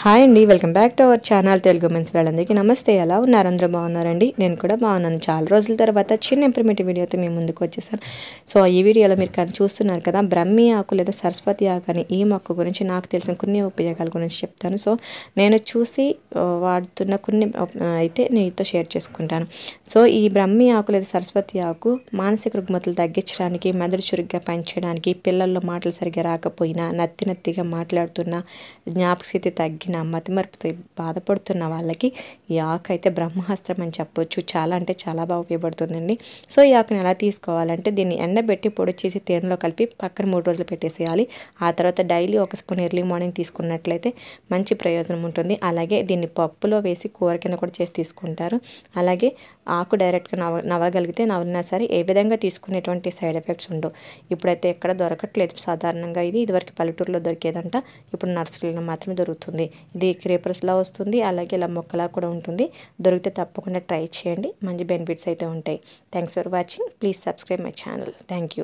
hi అండి welcome back to our channel Telugu men's వాళ్ళందరికీ నమస్తే ఎలా ఉన్నారు అందరూ బాగున్నారండి నేను కూడా బాగున్నాను చాలా రోజుల తర్వాత చిన్న ఇంప్రూమెంట్ వీడియోతో మీ ముందుకు వచ్చేసాను సో ఈ వీడియోలో మీరు కానీ చూస్తున్నారు కదా బ్రహ్మీ ఆకు లేదా సరస్వతి ఆకు అని ఈ మొక్క గురించి నాకు తెలిసిన కొన్ని ఉపయోగాల గురించి చెప్తాను సో నేను చూసి వాడుతున్న కొన్ని అయితే నీతో షేర్ చేసుకుంటాను సో ఈ బ్రహ్మి ఆకు లేదా సరస్వతి ఆకు మానసిక రుగ్మతలు తగ్గించడానికి మెదడు చురుగ్గా పెంచడానికి పిల్లల్లో మాటలు సరిగ్గా రాకపోయినా నత్తి నత్తిగా మాట్లాడుతున్న స్థితి తగ్గి తగ్గిన మతిమరుపుతో బాధపడుతున్న వాళ్ళకి ఈ ఆకు అయితే బ్రహ్మాస్త్రం అని చెప్పొచ్చు చాలా అంటే చాలా బాగా ఉపయోగపడుతుందండి సో ఈ ఆకుని ఎలా తీసుకోవాలంటే దీన్ని ఎండబెట్టి పొడి చేసి తేనెలో కలిపి పక్కన మూడు రోజులు పెట్టేసేయాలి ఆ తర్వాత డైలీ ఒక స్పూన్ ఎర్లీ మార్నింగ్ తీసుకున్నట్లయితే మంచి ప్రయోజనం ఉంటుంది అలాగే దీన్ని పప్పులో వేసి కూర కింద కూడా చేసి తీసుకుంటారు అలాగే ఆకు డైరెక్ట్గా నవ నవ్వగలిగితే నవలినా సరే ఏ విధంగా తీసుకునేటువంటి సైడ్ ఎఫెక్ట్స్ ఉండవు ఇప్పుడైతే ఎక్కడ దొరకట్లేదు సాధారణంగా ఇది ఇదివరకు పల్లెటూరులో దొరికేదంట ఇప్పుడు నర్సరీలో మాత్రమే దొరుకుతుంది ఇది క్రేపర్స్లా వస్తుంది అలాగే ఇలా మొక్కలా కూడా ఉంటుంది దొరికితే తప్పకుండా ట్రై చేయండి మంచి బెనిఫిట్స్ అయితే ఉంటాయి thanks for watching please subscribe my channel thank